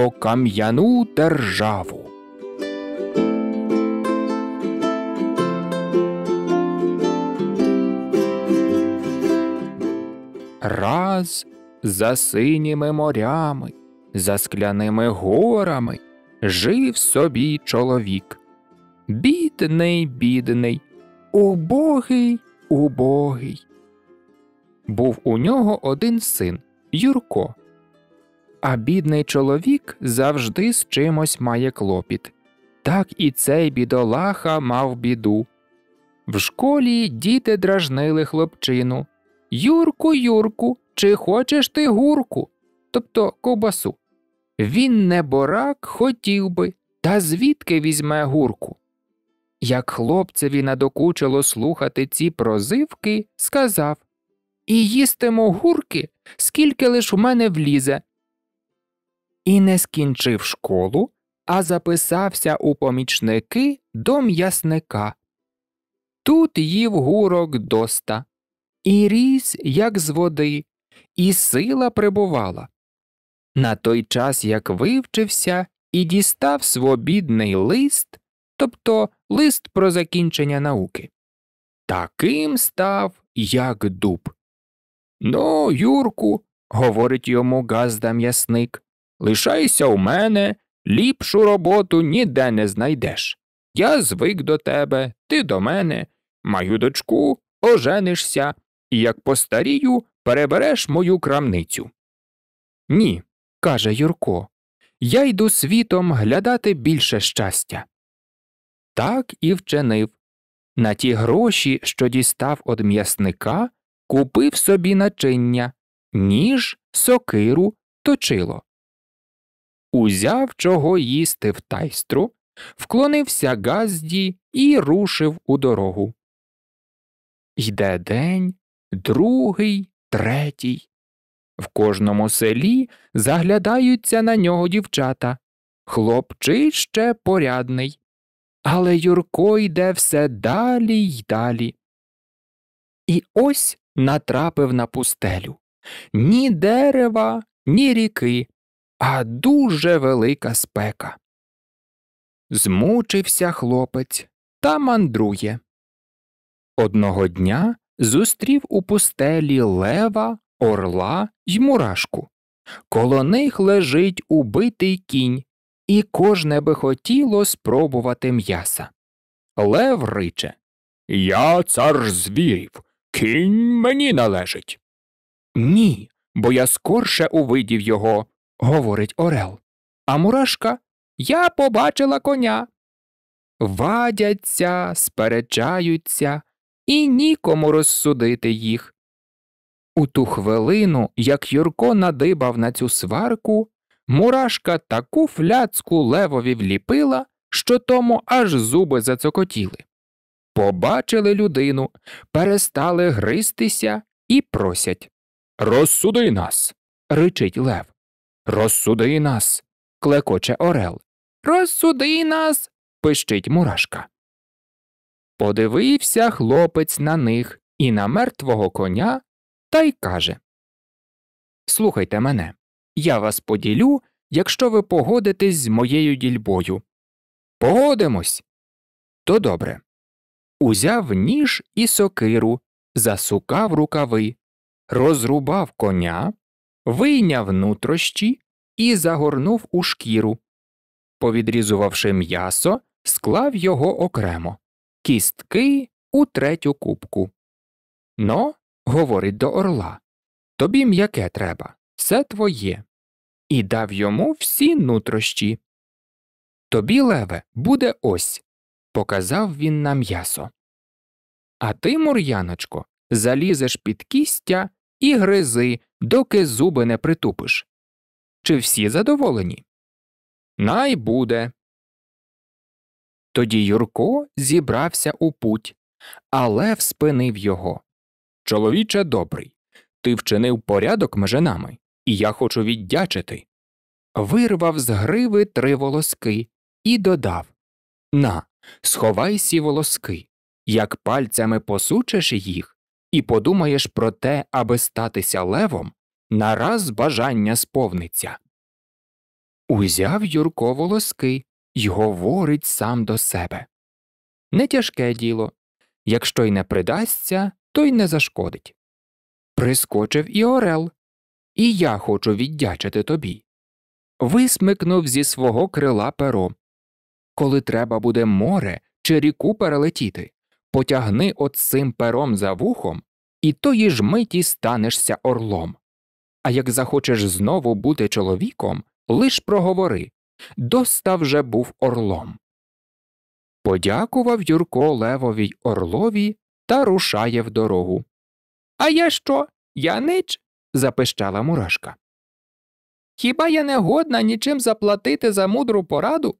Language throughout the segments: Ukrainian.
про кам'яну державу. Раз за синіми морями, за скляними горами жив собі чоловік. Бідний, бідний, убогий, убогий. Був у нього один син Юрко а бідний чоловік завжди з чимось має клопіт. Так і цей бідолаха мав біду. В школі діти дражнили хлопчину Юрку, Юрку, чи хочеш ти гурку? Тобто ковбасу. Він не борак хотів би, та звідки візьме гурку? Як хлопцеві надокучило слухати ці прозивки, сказав І їстимо гурки, скільки лиш у мене влізе, і не скінчив школу, а записався у помічники до м'ясника. Тут їв гурок доста, і ріс, як з води, і сила прибувала. На той час як вивчився і дістав свобідний лист, тобто лист про закінчення науки. Таким став, як дуб. Ну, Юрку, говорить йому Газда м'ясник, Лишайся у мене, ліпшу роботу ніде не знайдеш. Я звик до тебе, ти до мене, маю дочку, оженишся, і як постарію, перебереш мою крамницю. Ні, каже Юрко, я йду світом глядати більше щастя. Так і вчинив. На ті гроші, що дістав од м'ясника, купив собі начиння, ніж, сокиру, точило узяв чого їсти в тайстру, вклонився газді і рушив у дорогу. Йде день, другий, третій. В кожному селі заглядаються на нього дівчата. Хлопчище порядний. Але Юрко йде все далі й далі. І ось натрапив на пустелю ні дерева, ні ріки, а дуже велика спека. Змучився хлопець та мандрує. Одного дня зустрів у пустелі лева, орла й мурашку. Коло них лежить убитий кінь, і кожне би хотіло спробувати м'яса. Лев риче Я цар звірів. Кінь мені належить. Ні, бо я скорше увидів його, говорить Орел. А Мурашка Я побачила коня. Вадяться, сперечаються, і нікому розсудити їх. У ту хвилину, як Юрко надибав на цю сварку, Мурашка таку фляцку левові вліпила, що тому аж зуби зацокотіли. Побачили людину, перестали гристися і просять Розсуди нас! ричить Лев. Розсуди нас. клекоче Орел. Розсуди нас. пищить мурашка. Подивився хлопець на них і на мертвого коня та й каже Слухайте мене, я вас поділю, якщо ви погодитесь з моєю дільбою. Погодимось. То добре. Узяв ніж і сокиру, засукав рукави, розрубав коня, вийняв нутрощі і загорнув у шкіру. Повідрізувавши м'ясо, склав його окремо, кістки у третю кубку. Но, говорить до орла, тобі м'яке треба, все твоє. І дав йому всі нутрощі. Тобі, леве, буде ось. Показав він на м'ясо. А ти, мур'яночко, залізеш під кістя і гризи, доки зуби не притупиш. Чи всі задоволені? Най буде. Тоді Юрко зібрався у путь, але вспинив його. Чоловіче добрий, ти вчинив порядок між нами, і я хочу віддячити. Вирвав з гриви три волоски і додав На, сховай сі волоски. Як пальцями посучеш їх, і подумаєш про те, аби статися левом, нараз бажання сповниться. Узяв Юрко волоски й говорить сам до себе. Не тяжке діло. Якщо й не придасться, то й не зашкодить. Прискочив і Орел. І я хочу віддячити тобі. Висмикнув зі свого крила перо. Коли треба буде море чи ріку перелетіти, потягни от цим пером за вухом, і тої ж миті станешся орлом. А як захочеш знову бути чоловіком, лиш проговори доста вже був орлом. Подякував Юрко Левовій орлові та рушає в дорогу. А я що? Я нич? запищала мурашка. Хіба я не годна нічим заплатити за мудру пораду?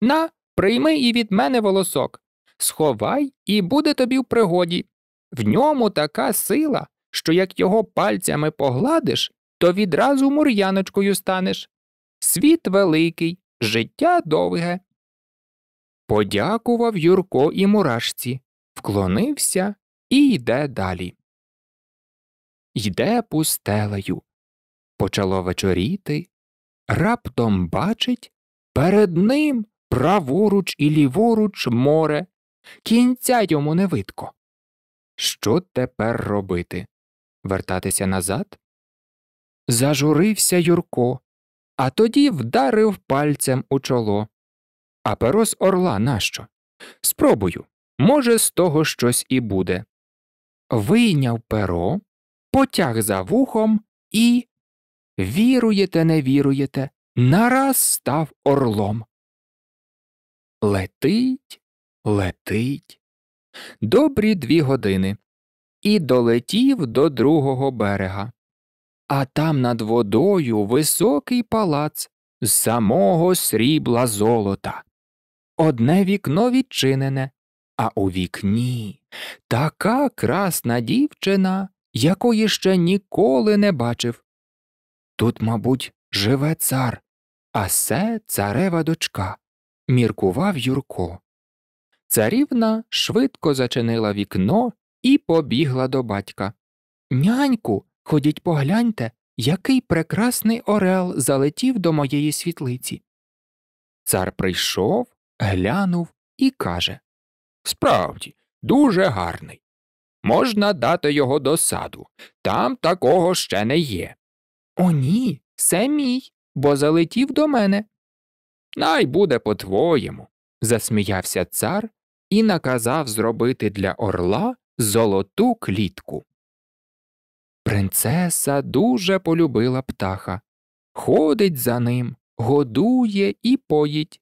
На, прийми і від мене волосок сховай і буде тобі в пригоді. В ньому така сила, що як його пальцями погладиш, то відразу мур'яночкою станеш. Світ великий, життя довге. Подякував Юрко і мурашці, вклонився і йде далі. Йде пустелею. Почало вечоріти. Раптом бачить перед ним праворуч і ліворуч море, Кінця йому не видко. Що тепер робити? Вертатися назад? Зажурився Юрко, а тоді вдарив пальцем у чоло. А перо з орла нащо? Спробую. Може, з того щось і буде. Вийняв перо, потяг за вухом і. Віруєте, не віруєте, нараз став орлом. Летить, Летить добрі дві години і долетів до другого берега. А там над водою високий палац з самого срібла золота. Одне вікно відчинене, а у вікні така красна дівчина, якої ще ніколи не бачив. Тут, мабуть, живе цар, а се царева дочка, міркував Юрко. Царівна швидко зачинила вікно і побігла до батька. Няньку, ходіть погляньте, який прекрасний орел залетів до моєї світлиці. Цар прийшов, глянув і каже Справді, дуже гарний. Можна дати його до саду. Там такого ще не є. О, ні, це мій, бо залетів до мене. Най буде по твоєму, засміявся цар і наказав зробити для орла золоту клітку. Принцеса дуже полюбила птаха, ходить за ним, годує і поїть.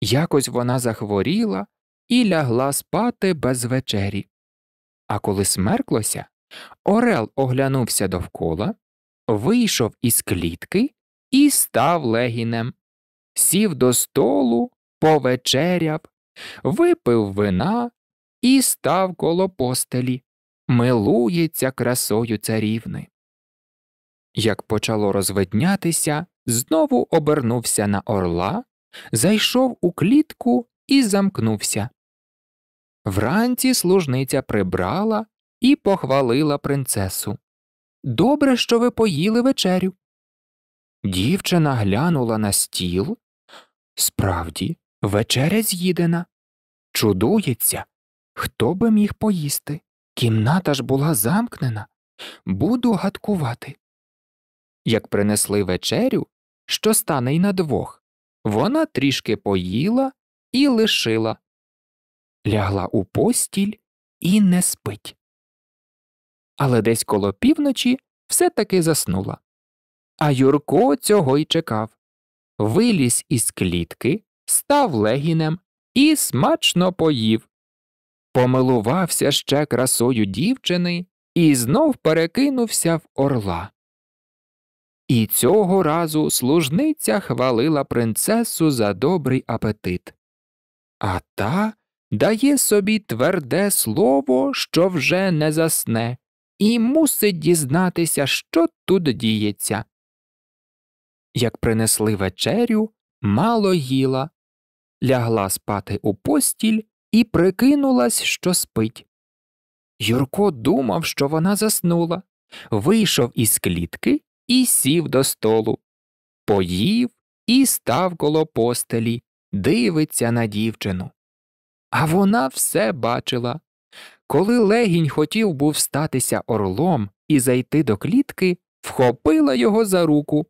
Якось вона захворіла і лягла спати без вечері. А коли смерклося, Орел оглянувся довкола, вийшов із клітки і став легінем, сів до столу, повечеряв, випив вина і став коло постелі, милується красою царівни. Як почало розвиднятися, знову обернувся на орла, зайшов у клітку і замкнувся. Вранці служниця прибрала і похвалила принцесу. Добре, що ви поїли вечерю. Дівчина глянула на стіл. Справді, Вечеря з'їдена. Чудується. Хто би міг поїсти? Кімната ж була замкнена. Буду гадкувати. Як принесли вечерю, що стане й на двох, вона трішки поїла і лишила. Лягла у постіль і не спить. Але десь коло півночі все таки заснула. А Юрко цього й чекав. Виліз із клітки, став легінем і смачно поїв. Помилувався ще красою дівчини і знов перекинувся в орла. І цього разу служниця хвалила принцесу за добрий апетит. А та дає собі тверде слово, що вже не засне, і мусить дізнатися, що тут діється. Як принесли вечерю, мало їла, лягла спати у постіль і прикинулась, що спить. Юрко думав, що вона заснула, вийшов із клітки і сів до столу, поїв і став коло постелі, дивиться на дівчину. А вона все бачила. Коли легінь хотів був статися орлом і зайти до клітки, вхопила його за руку.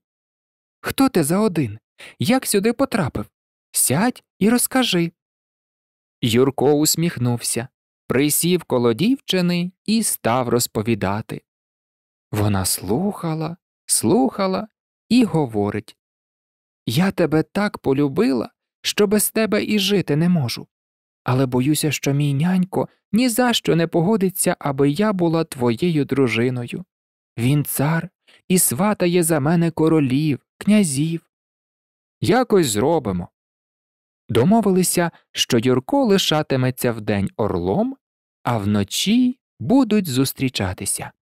Хто ти за один? Як сюди потрапив? Сядь і розкажи. Юрко усміхнувся, присів коло дівчини і став розповідати. Вона слухала, слухала і говорить Я тебе так полюбила, що без тебе і жити не можу. Але боюся, що мій нянько ні за що не погодиться, аби я була твоєю дружиною. Він цар і сватає за мене королів, князів. Якось зробимо, Домовилися, що Юрко лишатиметься вдень орлом, а вночі будуть зустрічатися.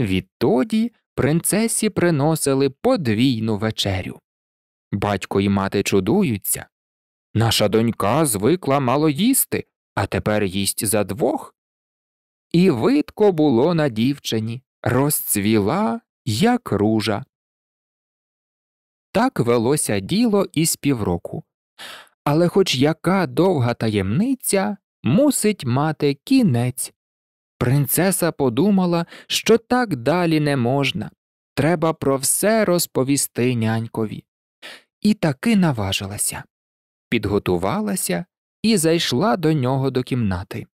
Відтоді принцесі приносили подвійну вечерю. Батько і мати чудуються. Наша донька звикла мало їсти, а тепер їсть за двох. І видко було на дівчині, розцвіла, як ружа. Так велося діло із півроку. Але хоч яка довга таємниця мусить мати кінець. Принцеса подумала, що так далі не можна, треба про все розповісти нянькові. І таки наважилася, підготувалася і зайшла до нього до кімнати.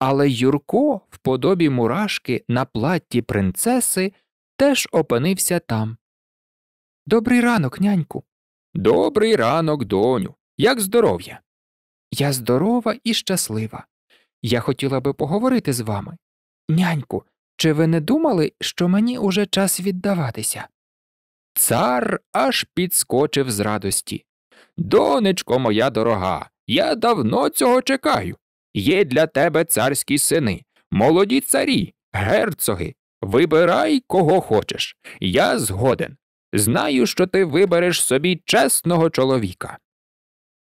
Але Юрко, в подобі мурашки на платті принцеси, теж опинився там. Добрий ранок, няньку. Добрий ранок, доню. Як здоров'я? Я здорова і щаслива. Я хотіла би поговорити з вами. Няньку, чи ви не думали, що мені уже час віддаватися? Цар аж підскочив з радості. Донечко моя дорога, я давно цього чекаю. Є для тебе царські сини, молоді царі, герцоги. Вибирай, кого хочеш. Я згоден. Знаю, що ти вибереш собі чесного чоловіка.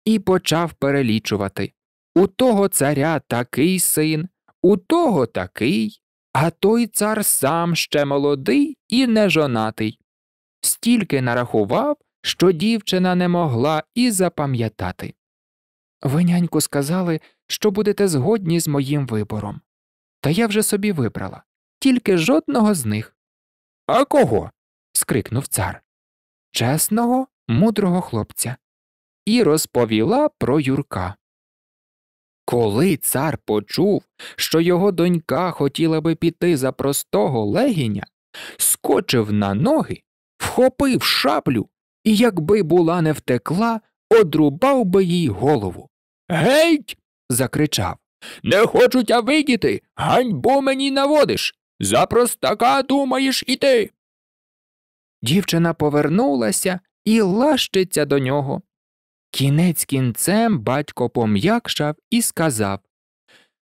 І почав перелічувати у того царя такий син, у того такий, а той цар сам ще молодий і нежонатий. Стільки нарахував, що дівчина не могла і запам'ятати. Ви, няньку, сказали, що будете згодні з моїм вибором. Та я вже собі вибрала, тільки жодного з них. А кого? скрикнув цар. Чесного, мудрого хлопця. І розповіла про Юрка. Коли цар почув, що його донька хотіла би піти за простого легіня, скочив на ноги, вхопив шаблю і, якби була не втекла, одрубав би їй голову. Геть. закричав. Не хочу тя видіти, ганьбу мені наводиш. За простака думаєш і ти. Дівчина повернулася і лащиться до нього. Кінець кінцем батько пом'якшав і сказав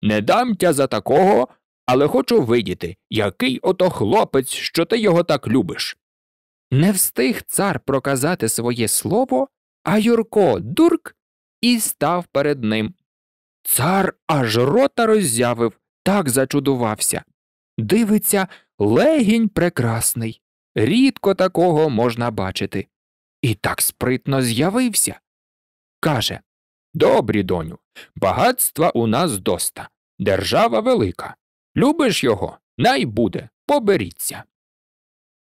Не дам тя за такого, але хочу видіти, який ото хлопець, що ти його так любиш. Не встиг цар проказати своє слово, а Юрко дурк і став перед ним. Цар аж рота роззявив, так зачудувався. Дивиться, легінь прекрасний. Рідко такого можна бачити. І так спритно з'явився. Каже Добрі, доню, багатства у нас доста. Держава велика. Любиш його? Най буде, поберіться.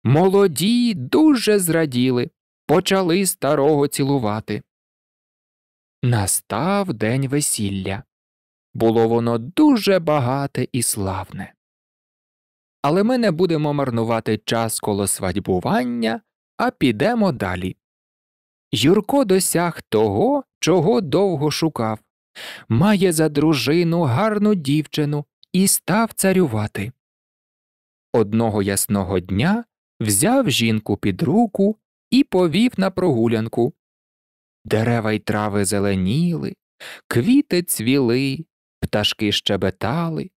Молоді дуже зраділи, почали старого цілувати. Настав день весілля. Було воно дуже багате і славне. Але ми не будемо марнувати час коло свадьбування, а підемо далі. Юрко досяг того, чого довго шукав має за дружину гарну дівчину і став царювати. Одного ясного дня взяв жінку під руку і повів на прогулянку. Дерева й трави зеленіли, квіти цвіли, пташки щебетали.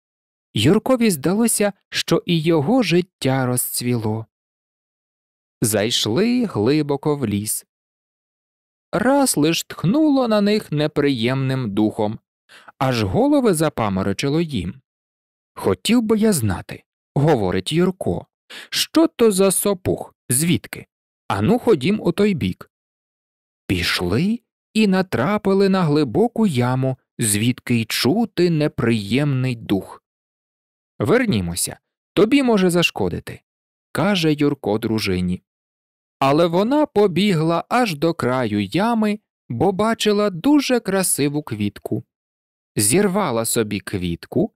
Юркові здалося, що і його життя розцвіло. Зайшли глибоко в ліс. Раз лиш тхнуло на них неприємним духом, аж голови запаморочило їм. Хотів би я знати, говорить Юрко, що то за сопух, звідки? Ану ходім у той бік. Пішли і натрапили на глибоку яму, звідки й чути неприємний дух. Вернімося, тобі може зашкодити, каже Юрко дружині. Але вона побігла аж до краю ями, бо бачила дуже красиву квітку. Зірвала собі квітку,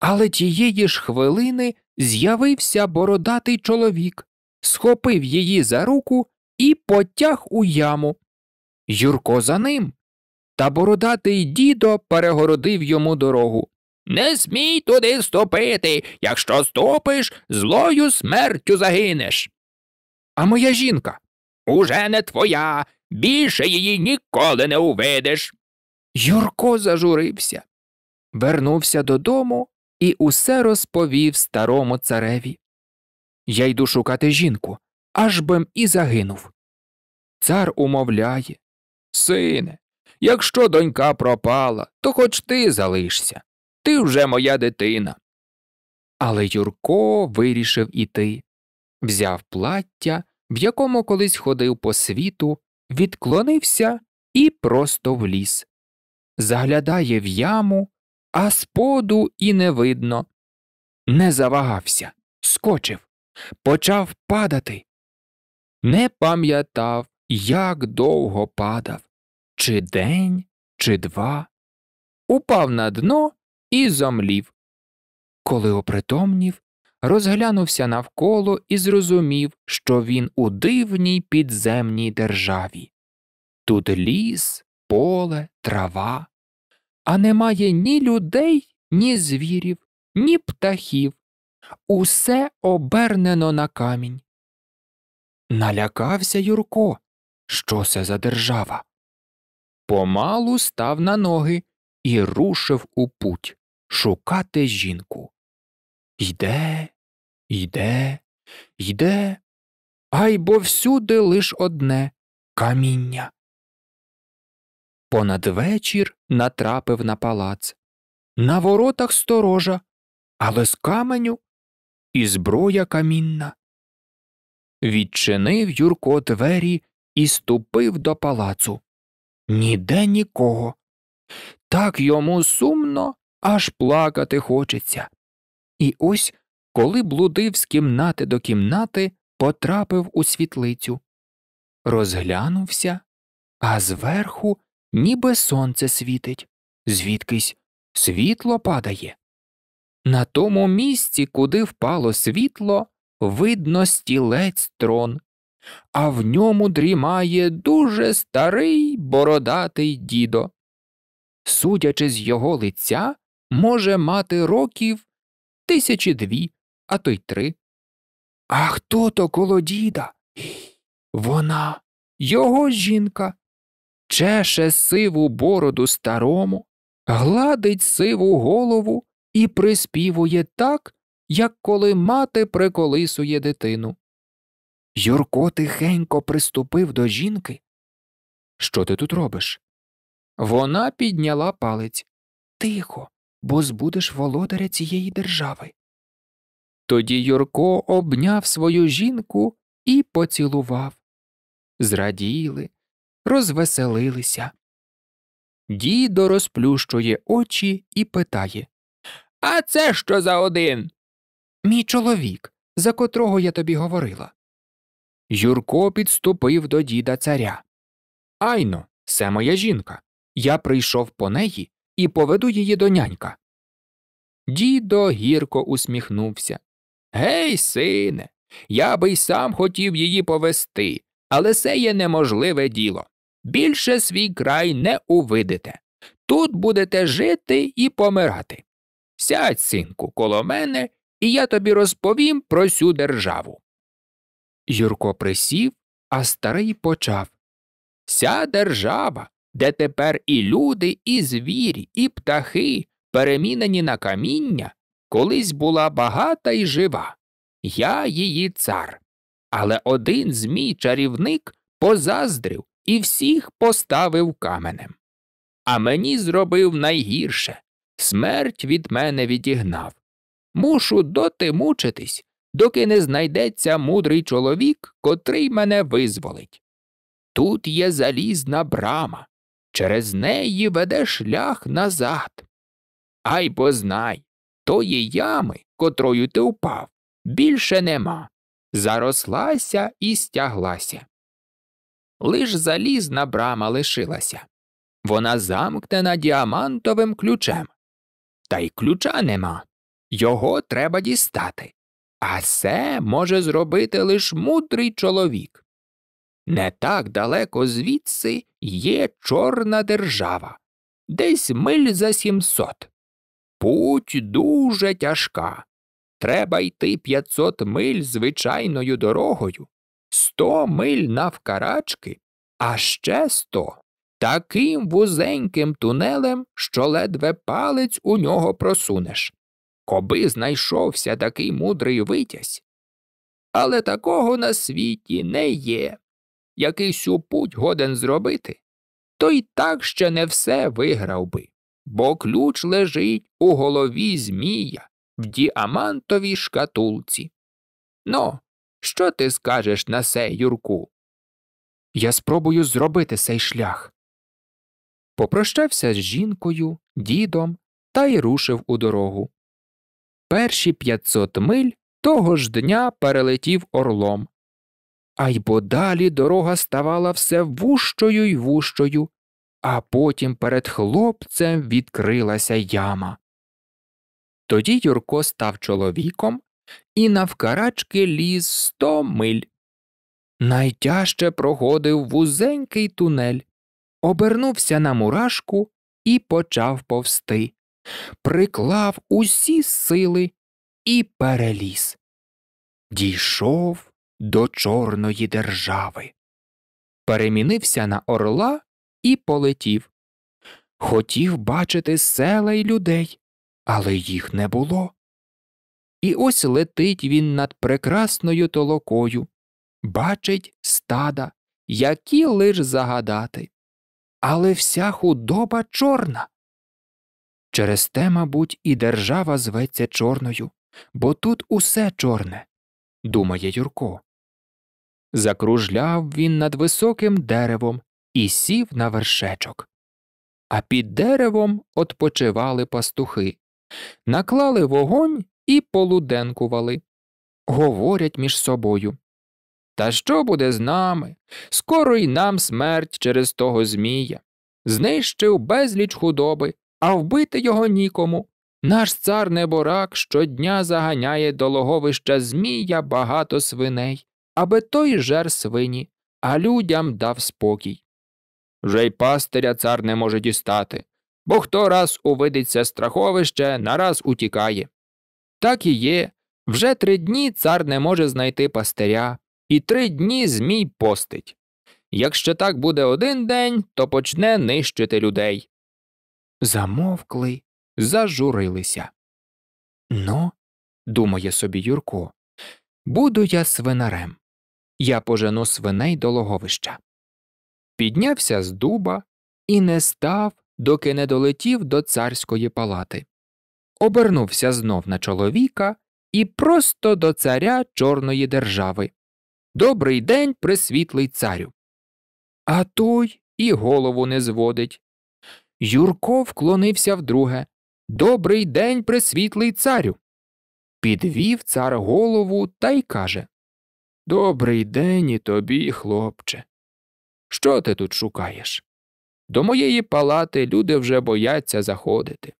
але тієї ж хвилини з'явився бородатий чоловік, схопив її за руку і потяг у яму. Юрко за ним. Та бородатий дідо перегородив йому дорогу. Не смій туди ступити. Якщо ступиш, злою смертю загинеш. А моя жінка уже не твоя. Більше її ніколи не увидиш. Юрко зажурився. Вернувся додому і усе розповів старому цареві. Я йду шукати жінку, аж бим і загинув. Цар умовляє Сине, якщо донька пропала, то хоч ти залишся. Ти вже моя дитина. Але Юрко вирішив іти, взяв плаття, в якому колись ходив по світу, відклонився і просто в ліс. Заглядає в яму, а споду і не видно. Не завагався, скочив, почав падати. Не пам'ятав, як довго падав, чи день, чи два. Упав на дно і замлів. Коли опритомнів, розглянувся навколо і зрозумів, що він у дивній підземній державі. Тут ліс, поле, трава, а немає ні людей, ні звірів, ні птахів. Усе обернено на камінь. Налякався Юрко. Що це за держава? Помалу став на ноги і рушив у путь шукати жінку. Йде, йде, йде, ай бо всюди лиш одне каміння. Понад вечір натрапив на палац. На воротах сторожа, але з каменю і зброя камінна. Відчинив Юрко двері і ступив до палацу. Ніде нікого. Так йому сумно, аж плакати хочеться. І ось, коли блудив з кімнати до кімнати, потрапив у світлицю. Розглянувся, а зверху ніби сонце світить, звідкись світло падає. На тому місці, куди впало світло, видно стілець трон, а в ньому дрімає дуже старий бородатий дідо. Судячи з його лиця, може мати років тисячі дві, а то й три. А хто то коло діда? Вона, його жінка, чеше сиву бороду старому, гладить сиву голову і приспівує так, як коли мати приколисує дитину. Юрко тихенько приступив до жінки. Що ти тут робиш? Вона підняла палець. Тихо, бо збудеш володаря цієї держави. Тоді Юрко обняв свою жінку і поцілував. Зраділи, розвеселилися. Дідо розплющує очі і питає А це що за один? Мій чоловік, за котрого я тобі говорила. Юрко підступив до діда царя. Айно, це моя жінка. Я прийшов по неї, і поведу її до нянька. Дідо гірко усміхнувся. Гей, сине, я би й сам хотів її повести, але це є неможливе діло. Більше свій край не увидите. Тут будете жити і помирати. Сядь, синку, коло мене, і я тобі розповім про цю державу. Юрко присів, а старий почав Ся держава де тепер і люди, і звірі, і птахи, перемінені на каміння, колись була багата і жива. Я її цар. Але один з мій чарівник позаздрив і всіх поставив каменем. А мені зробив найгірше смерть від мене відігнав. Мушу доти мучитись, доки не знайдеться мудрий чоловік, котрий мене визволить. Тут є залізна брама, через неї веде шлях назад. Ай й познай тої ями, котрою ти впав, більше нема. Зарослася і стяглася. Лиш залізна брама лишилася. Вона замкнена діамантовим ключем. Та й ключа нема. Його треба дістати. А це може зробити лиш мудрий чоловік. Не так далеко звідси є чорна держава, десь миль за сімсот. Путь дуже тяжка. Треба йти п'ятсот миль звичайною дорогою, сто миль навкарачки, а ще сто таким вузеньким тунелем, що ледве палець у нього просунеш. Коби знайшовся такий мудрий витязь. Але такого на світі не є який сю путь годен зробити, то й так ще не все виграв би, бо ключ лежить у голові Змія в діамантовій шкатулці. Ну, що ти скажеш на се, Юрку? Я спробую зробити сей шлях. Попрощався з жінкою, дідом та й рушив у дорогу. Перші 500 миль того ж дня перелетів орлом, а й бо дорога ставала все вущою й вущою, а потім перед хлопцем відкрилася яма. Тоді Юрко став чоловіком і навкарачки ліз сто миль. Найтяжче проходив вузенький тунель, обернувся на мурашку і почав повсти, приклав усі сили і переліз. Дійшов, до чорної держави. Перемінився на орла і полетів. Хотів бачити села й людей, але їх не було. І ось летить він над прекрасною толокою, бачить стада, які лиш загадати. Але вся худоба чорна. Через те, мабуть, і держава зветься чорною, бо тут усе чорне, думає Юрко. Закружляв він над високим деревом і сів на вершечок. А під деревом отпочивали пастухи, наклали вогонь і полуденкували, говорять між собою. Та що буде з нами? Скоро й нам смерть через того Змія. Знищив безліч худоби, а вбити його нікому. Наш цар неборак щодня заганяє до логовища Змія багато свиней аби той жер свині, а людям дав спокій. Вже й пастиря цар не може дістати, бо хто раз увидить це страховище, нараз утікає. Так і є. Вже три дні цар не може знайти пастиря, і три дні Змій постить. Якщо так буде один день, то почне нищити людей. Замовкли, зажурилися. Ну, думає собі Юрко, буду я свинарем я пожену свиней до логовища. Піднявся з дуба і не став, доки не долетів до царської палати. Обернувся знов на чоловіка і просто до царя чорної держави. Добрий день, присвітлий царю. А той і голову не зводить. Юрко вклонився вдруге. Добрий день, присвітлий царю. Підвів цар голову та й каже Добрий день і тобі, хлопче. Що ти тут шукаєш? До моєї палати люди вже бояться заходити.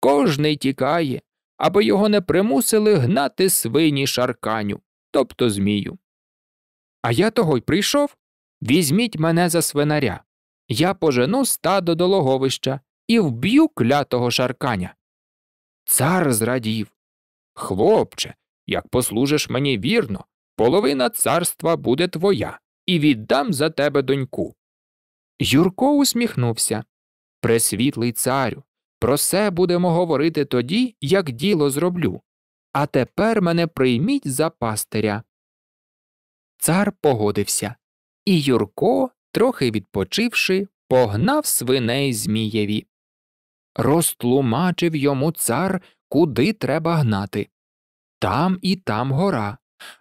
Кожний тікає, аби його не примусили гнати свині шарканю, тобто Змію. А я того й прийшов. Візьміть мене за свинаря. Я пожену стадо до логовища і вб'ю клятого шарканя. Цар зрадів. Хлопче, як послужиш мені вірно, половина царства буде твоя, і віддам за тебе доньку. Юрко усміхнувся Пресвітлий царю, про це будемо говорити тоді, як діло зроблю. А тепер мене прийміть за пастиря. Цар погодився, і Юрко, трохи відпочивши, погнав свиней Змієві. Розтлумачив йому цар, куди треба гнати. Там і там гора,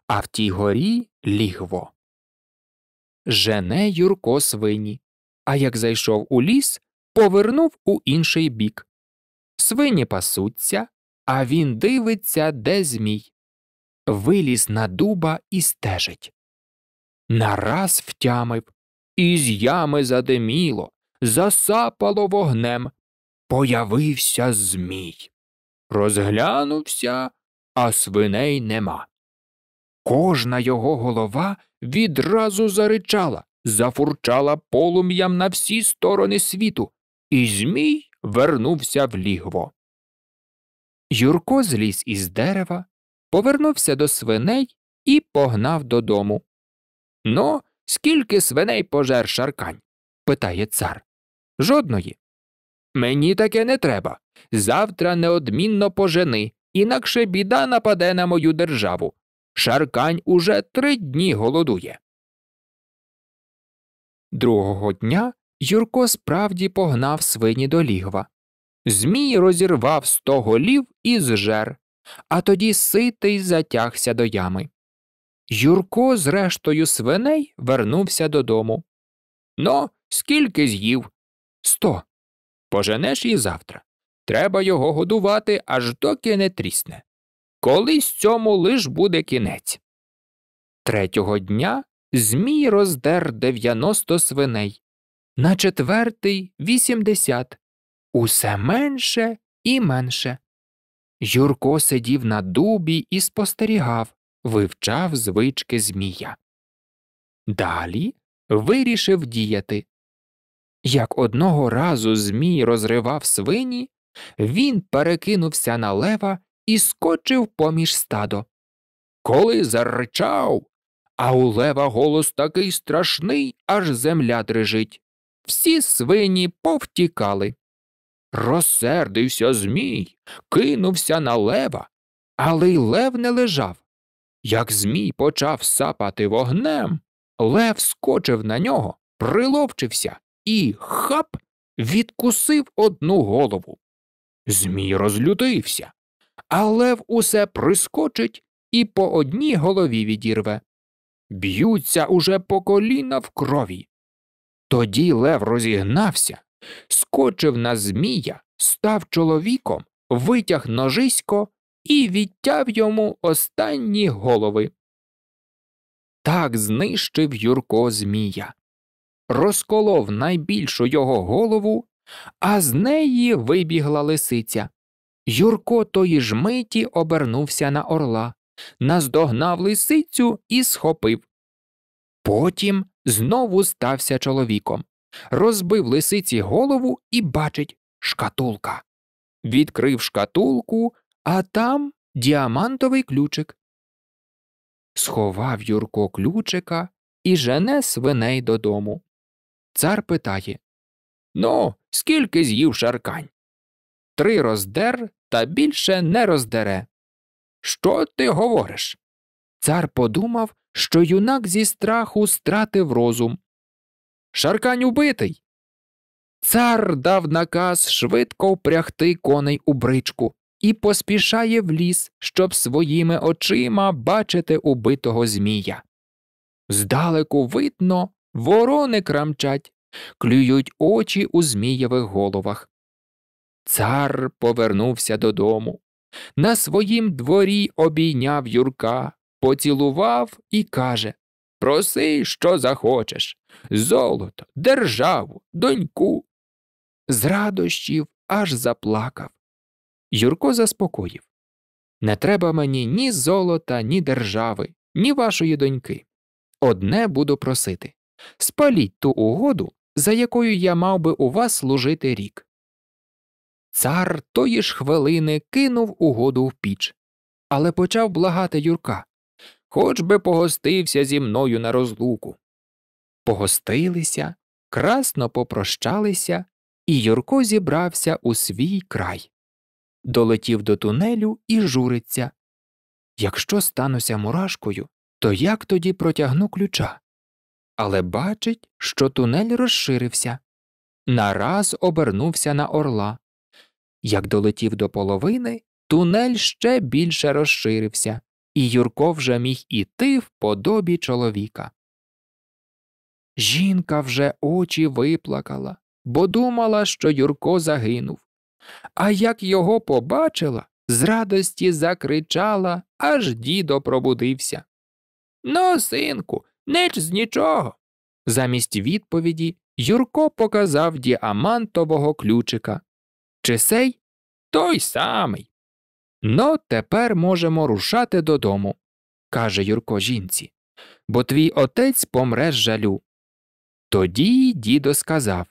а в тій горі лігво. Жене Юрко свині, а як зайшов у ліс, повернув у інший бік. Свині пасуться, а він дивиться, де змій. Виліз на дуба і стежить. Нараз втямив, із ями задиміло, засапало вогнем. Появився Змій. Розглянувся, а свиней нема. Кожна його голова відразу заричала, зафурчала полум'ям на всі сторони світу, і Змій вернувся в лігво. Юрко зліз із дерева, повернувся до свиней і погнав додому. Но, ну, скільки свиней пожер шаркань? питає цар. Жодної. Мені таке не треба. Завтра неодмінно пожени, інакше біда нападе на мою державу. Шаркань уже три дні голодує. Другого дня Юрко справді погнав свині до лігва. Змій розірвав сто голів і зжер, а тоді ситий затягся до ями. Юрко зрештою свиней вернувся додому. Ну, скільки з'їв? Сто. Поженеш її завтра. Треба його годувати, аж доки не трісне. Колись цьому лиш буде кінець. Третього дня Змій роздер дев'яносто свиней, на четвертий вісімдесят. усе менше і менше. Юрко сидів на дубі і спостерігав, вивчав звички Змія. Далі вирішив діяти. Як одного разу Змій розривав свині, він перекинувся на лева і скочив поміж стадо. Коли заричав, а у лева голос такий страшний, аж земля дрижить. Всі свині повтікали. Розсердився Змій, кинувся на лева, але й лев не лежав. Як Змій почав сапати вогнем, лев скочив на нього, приловчився і хап відкусив одну голову. Змій розлютився, а лев усе прискочить і по одній голові відірве. Б'ються уже по коліна в крові. Тоді лев розігнався, скочив на змія, став чоловіком, витяг ножисько і відтяв йому останні голови. Так знищив Юрко Змія, розколов найбільшу його голову, а з неї вибігла лисиця. Юрко тої ж миті обернувся на орла, наздогнав лисицю і схопив. Потім знову стався чоловіком, розбив лисиці голову і бачить шкатулка. Відкрив шкатулку, а там діамантовий ключик. Сховав Юрко ключика і жене свиней додому. Цар питає Ну, скільки з'їв шаркань? три роздер та більше не роздере. Що ти говориш? Цар подумав, що юнак зі страху стратив розум. Шаркань убитий. Цар дав наказ швидко впрягти коней у бричку і поспішає в ліс, щоб своїми очима бачити убитого Змія. Здалеку видно, ворони крамчать, клюють очі у Змієвих головах. Цар повернувся додому. На своїм дворі обійняв Юрка, поцілував і каже Проси, що захочеш золото, державу, доньку. З радощів аж заплакав. Юрко заспокоїв Не треба мені ні золота, ні держави, ні вашої доньки. Одне буду просити спаліть ту угоду, за якою я мав би у вас служити рік. Цар тої ж хвилини кинув угоду в піч, але почав благати Юрка, хоч би погостився зі мною на розлуку. Погостилися, красно попрощалися, і Юрко зібрався у свій край. Долетів до тунелю і журиться. Якщо стануся мурашкою, то як тоді протягну ключа? Але бачить, що тунель розширився. Нараз обернувся на орла. Як долетів до половини, тунель ще більше розширився, і Юрко вже міг іти в подобі чоловіка. Жінка вже очі виплакала, бо думала, що Юрко загинув. А як його побачила, з радості закричала, аж дідо пробудився. Ну, синку, нич з нічого. Замість відповіді Юрко показав діамантового ключика. Чи сей? Той самий. Ну, тепер можемо рушати додому, каже Юрко жінці, бо твій отець помре з жалю. Тоді дідо сказав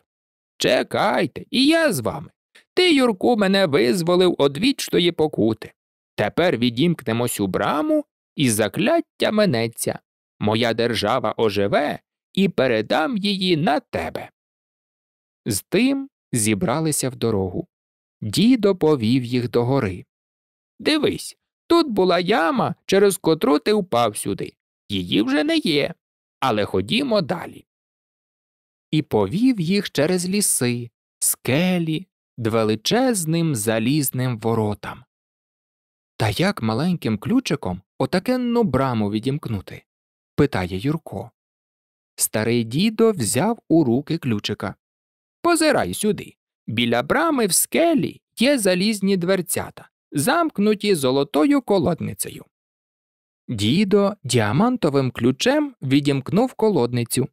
Чекайте, і я з вами. Ти, Юрку, мене визволив од вічної покути. Тепер відімкнемось у браму, і закляття минеться. Моя держава оживе і передам її на тебе. З тим зібралися в дорогу. Дідо повів їх до гори. Дивись, тут була яма, через котру ти впав сюди. Її вже не є. Але ходімо далі. І повів їх через ліси, скелі, величезним залізним воротам. Та як маленьким ключиком отакенну браму відімкнути? питає Юрко. Старий дідо взяв у руки ключика. Позирай сюди. Біля брами в скелі є залізні дверцята, замкнуті золотою колодницею. Дідо діамантовим ключем відімкнув колодницю.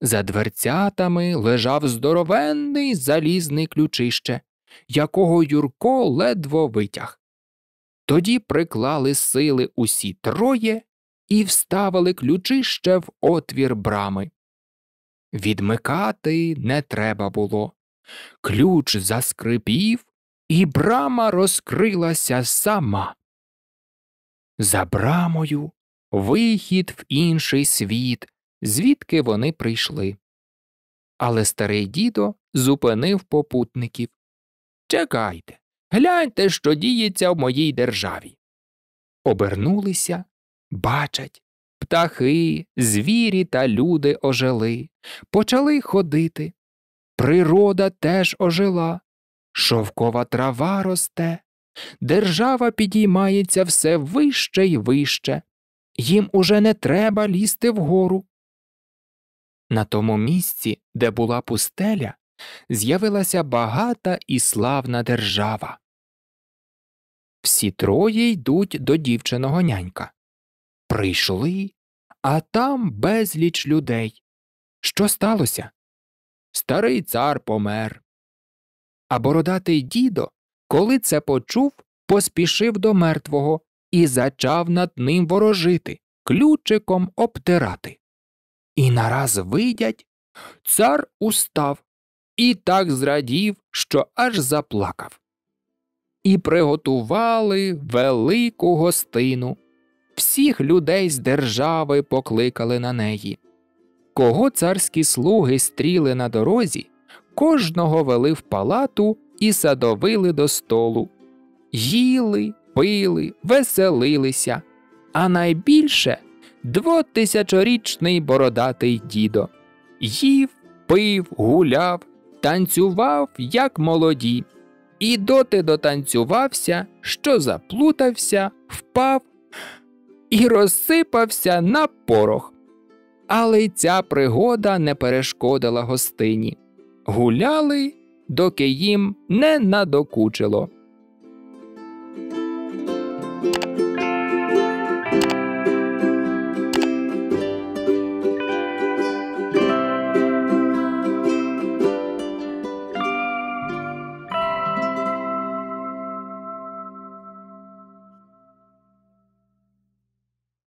За дверцятами лежав здоровенний залізний ключище, якого Юрко ледво витяг. Тоді приклали сили усі троє і вставили ключище в отвір брами. Відмикати не треба було ключ заскрипів, і брама розкрилася сама. За брамою вихід в інший світ, звідки вони прийшли. Але старий дідо зупинив попутників Чекайте, гляньте, що діється в моїй державі. Обернулися, бачать, птахи, звірі та люди ожили, почали ходити, Природа теж ожила, шовкова трава росте, держава підіймається все вище й вище, їм уже не треба лізти вгору. На тому місці, де була пустеля, з'явилася багата і славна держава. Всі троє йдуть до дівчиного нянька. Прийшли, а там безліч людей. Що сталося? Старий цар помер. А бородатий дідо, коли це почув, поспішив до мертвого і зачав над ним ворожити, ключиком обтирати. І нараз видять, цар устав і так зрадів, що аж заплакав. І приготували велику гостину. Всіх людей з держави покликали на неї кого царські слуги стріли на дорозі, кожного вели в палату і садовили до столу, їли, пили, веселилися, а найбільше двотисячорічний бородатий дідо. Їв, пив, гуляв, танцював, як молоді, і доти дотанцювався, що заплутався, впав і розсипався на порох але й ця пригода не перешкодила гостині. Гуляли, доки їм не надокучило.